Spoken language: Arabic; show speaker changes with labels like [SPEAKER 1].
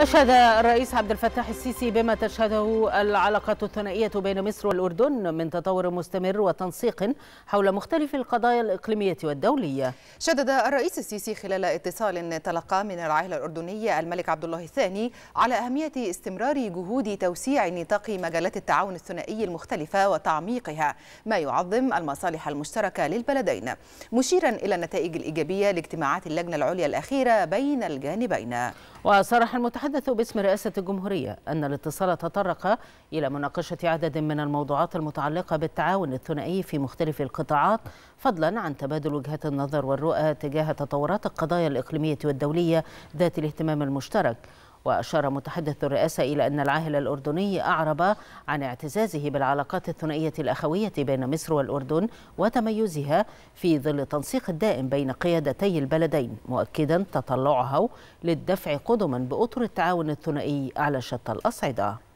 [SPEAKER 1] أشاد الرئيس عبد الفتاح السيسي بما تشهده العلاقات الثنائية بين مصر والأردن من تطور مستمر وتنسيق حول مختلف القضايا الإقليمية
[SPEAKER 2] والدولية. شدد الرئيس السيسي خلال اتصال تلقاه من العاهل الأردني الملك عبد الله الثاني على أهمية استمرار جهود توسيع نطاق مجالات التعاون الثنائي المختلفة وتعميقها ما يعظم المصالح المشتركة للبلدين مشيرا إلى النتائج الإيجابية لاجتماعات اللجنة العليا الأخيرة بين الجانبين.
[SPEAKER 1] وصرح المتحدث باسم رئاسة الجمهورية أن الاتصال تطرق إلى مناقشة عدد من الموضوعات المتعلقة بالتعاون الثنائي في مختلف القطاعات فضلا عن تبادل وجهات النظر والرؤى تجاه تطورات القضايا الإقليمية والدولية ذات الاهتمام المشترك وأشار متحدث الرئاسة إلى أن العاهل الأردني أعرب عن اعتزازه بالعلاقات الثنائية الأخوية بين مصر والأردن وتميزها في ظل التنسيق الدائم بين قيادتي البلدين مؤكدا تطلعه للدفع قدما بأطر التعاون الثنائي على شتى الأصعدة